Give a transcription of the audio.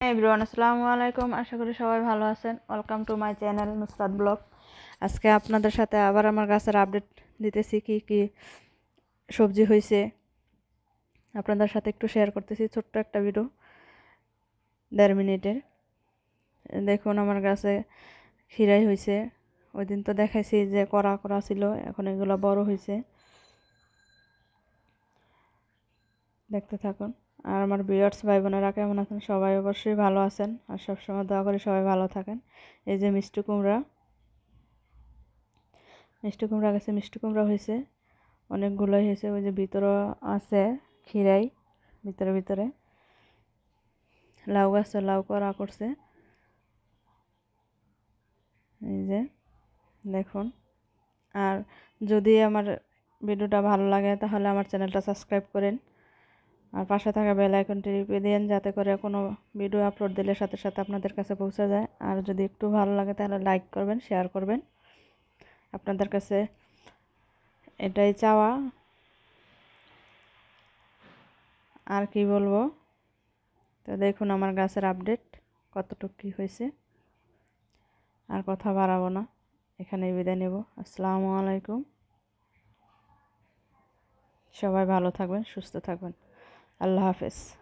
হ্যাঁ এভরিওয়ান আসসালামু আলাইকুম আশা করি সবাই ভালো আছেন welcome to my channel Nusrat blog আজকে আপনাদের সাথে আবার আমার গাছের আপডেট দিতেছি কি কি সবজি হয়েছে আপনাদের সাথে একটু শেয়ার করতেছি ছোট্ট একটা ভিডিও দেড় মিনিটের দেখুন আমার গাছে খিরাই হয়েছে ওই দিন তো দেখাইছি যে করা করা ছিল এখন এগুলো বড় হয়েছে দেখতে থাকুন আর আমার বিয়ার্স ভাই বোনেরা কেমন আছেন সবাই অবশ্যই ভালো আছেন আর সবসময় দোয়া করি সবাই ভালো থাকেন এই যে মিষ্টি কুমড়া মিষ্টি কুমড়া গেছে মিষ্টি কুমড়া হয়েছে অনেকগুলোই হয়েছে ওই যে ভিতরে আছে খিরাই ভিতরে ভিতরে লাউ গাছে লাউ করা করছে এই যে দেখুন আর যদি আমার ভিডিওটা ভালো লাগে তাহলে আমার চ্যানেলটা সাবস্ক্রাইব করেন আর পাশে থাকা বেল আইকনটি টিপে দিন যাতে করে কোনো ভিডিও আপলোড দিলে সাথে সাথে আপনাদের কাছে পৌঁছে যায় আর যদি একটু ভালো লাগে তাহলে লাইক করবেন শেয়ার করবেন আপনাদের কাছে এটাই চাওয়া আর কি বলবো তো দেখুন আমার গাছের আপডেট কতটুকু কী হয়েছে আর কথা বাড়াবো না এখানেই বিদায় নেব আসসালামু আলাইকুম সবাই ভালো থাকবেন সুস্থ থাকবেন I love Hafiz.